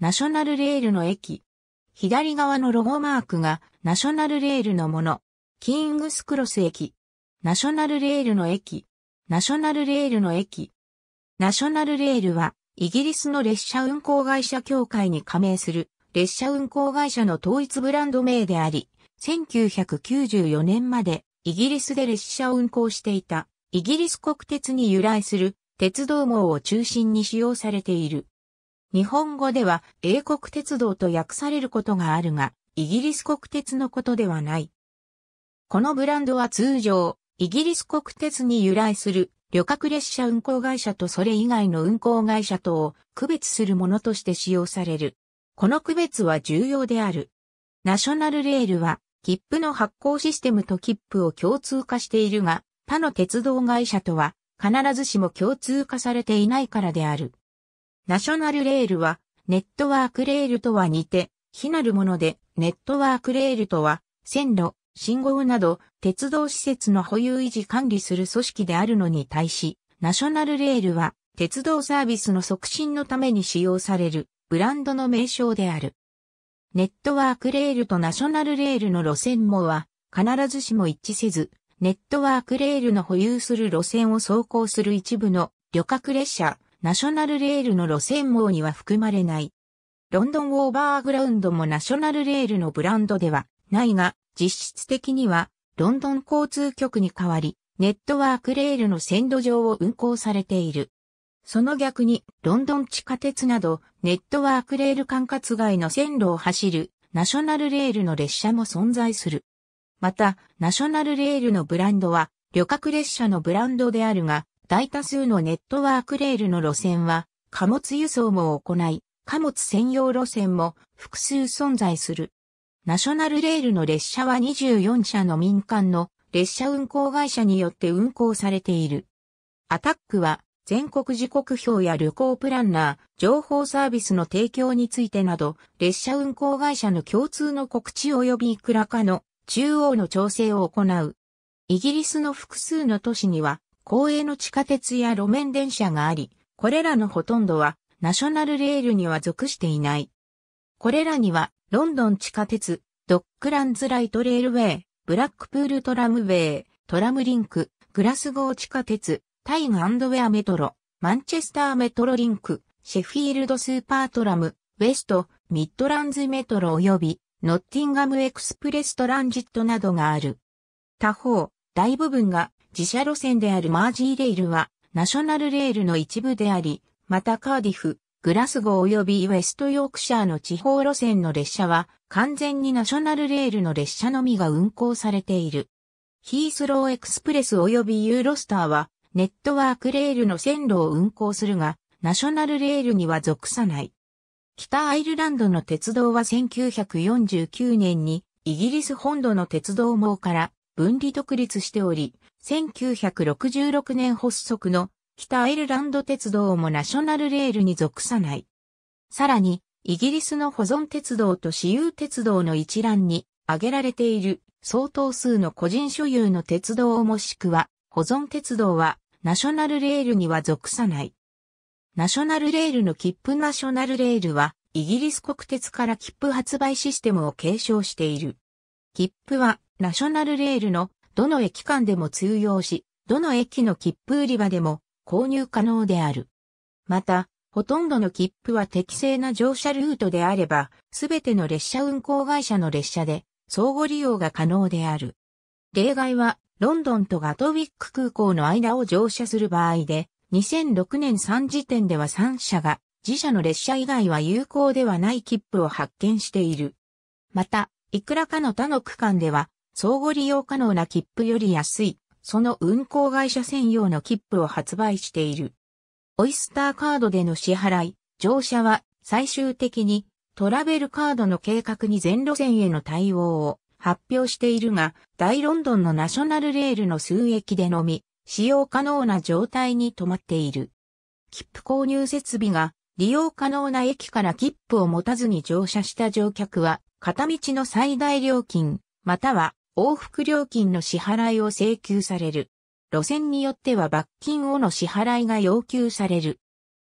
ナショナルレールの駅。左側のロゴマークがナショナルレールのもの。キングスクロス駅。ナショナルレールの駅。ナショナルレールの駅。ナショナルレールは、イギリスの列車運行会社協会に加盟する列車運行会社の統一ブランド名であり、1994年までイギリスで列車を運行していたイギリス国鉄に由来する鉄道網を中心に使用されている。日本語では英国鉄道と訳されることがあるが、イギリス国鉄のことではない。このブランドは通常、イギリス国鉄に由来する旅客列車運行会社とそれ以外の運行会社とを区別するものとして使用される。この区別は重要である。ナショナルレールは、切符の発行システムと切符を共通化しているが、他の鉄道会社とは必ずしも共通化されていないからである。ナショナルレールは、ネットワークレールとは似て、非なるもので、ネットワークレールとは、線路、信号など、鉄道施設の保有維持管理する組織であるのに対し、ナショナルレールは、鉄道サービスの促進のために使用される、ブランドの名称である。ネットワークレールとナショナルレールの路線網は、必ずしも一致せず、ネットワークレールの保有する路線を走行する一部の旅客列車、ナショナルレールの路線網には含まれない。ロンドンオーバーグラウンドもナショナルレールのブランドではないが、実質的にはロンドン交通局に代わり、ネットワークレールの線路上を運行されている。その逆に、ロンドン地下鉄など、ネットワークレール管轄外の線路を走る、ナショナルレールの列車も存在する。また、ナショナルレールのブランドは、旅客列車のブランドであるが、大多数のネットワークレールの路線は、貨物輸送も行い、貨物専用路線も複数存在する。ナショナルレールの列車は24社の民間の列車運行会社によって運行されている。アタックは全国時刻表や旅行プランナー、情報サービスの提供についてなど、列車運行会社の共通の告知及びいくらかの中央の調整を行う。イギリスの複数の都市には公営の地下鉄や路面電車があり、これらのほとんどはナショナルレールには属していない。これらにはロンドン地下鉄、ドックランズライトレールウェイ、ブラックプールトラムウェイ、トラムリンク、グラスゴー地下鉄、タイドウェアメトロ、マンチェスターメトロリンク、シェフィールドスーパートラム、ウェスト、ミッドランズメトロ及び、ノッティンガムエクスプレストランジットなどがある。他方、大部分が自社路線であるマージーレールは、ナショナルレールの一部であり、またカーディフ、グラスゴー及びウェストヨークシャーの地方路線の列車は、完全にナショナルレールの列車のみが運行されている。ヒースローエクスプレス及びユーロスターは、ネットワークレールの線路を運行するが、ナショナルレールには属さない。北アイルランドの鉄道は1949年に、イギリス本土の鉄道網から分離独立しており、1966年発足の北アイルランド鉄道もナショナルレールに属さない。さらに、イギリスの保存鉄道と私有鉄道の一覧に挙げられている相当数の個人所有の鉄道もしくは保存鉄道はナショナルレールには属さない。ナショナルレールの切符ナショナルレールはイギリス国鉄から切符発売システムを継承している。切符はナショナルレールのどの駅間でも通用し、どの駅の切符売り場でも購入可能である。また、ほとんどの切符は適正な乗車ルートであれば、すべての列車運行会社の列車で相互利用が可能である。例外は、ロンドンとガトウィック空港の間を乗車する場合で、2006年3時点では3社が自社の列車以外は有効ではない切符を発見している。また、いくらかの他の区間では相互利用可能な切符より安い、その運行会社専用の切符を発売している。オイスターカードでの支払い、乗車は最終的にトラベルカードの計画に全路線への対応を発表しているが、大ロンドンのナショナルレールの数駅でのみ、使用可能な状態に止まっている。切符購入設備が利用可能な駅から切符を持たずに乗車した乗客は、片道の最大料金、または往復料金の支払いを請求される。路線によっては罰金をの支払いが要求される。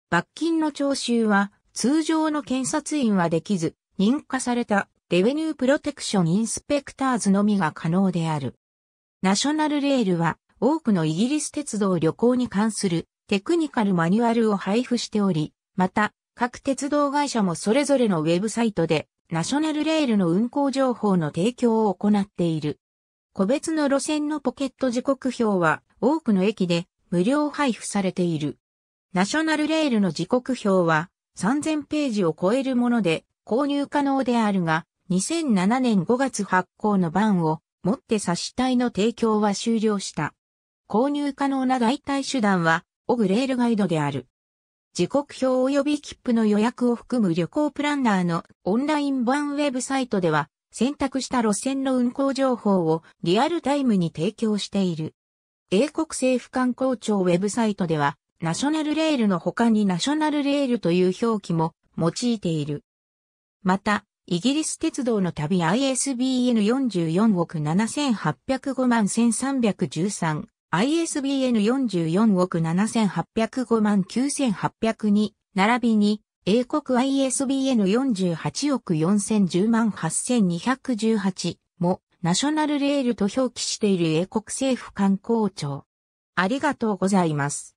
罰金の徴収は通常の検察員はできず、認可されたレベニュープロテクションインスペクターズのみが可能である。ナショナルレールは多くのイギリス鉄道旅行に関するテクニカルマニュアルを配布しており、また各鉄道会社もそれぞれのウェブサイトでナショナルレールの運行情報の提供を行っている。個別の路線のポケット時刻表は多くの駅で無料配布されている。ナショナルレールの時刻表は3000ページを超えるもので購入可能であるが、2007年5月発行の版を持って差し体の提供は終了した。購入可能な代替手段は、オグレールガイドである。時刻表及び切符の予約を含む旅行プランナーのオンライン版ウェブサイトでは、選択した路線の運行情報をリアルタイムに提供している。英国政府観光庁ウェブサイトでは、ナショナルレールの他にナショナルレールという表記も用いている。また、イギリス鉄道の旅 ISBN 44億7805万1313、ISBN 44億7805万9802、並びに英国 ISBN 48億4010万8218もナショナルレールと表記している英国政府観光庁。ありがとうございます。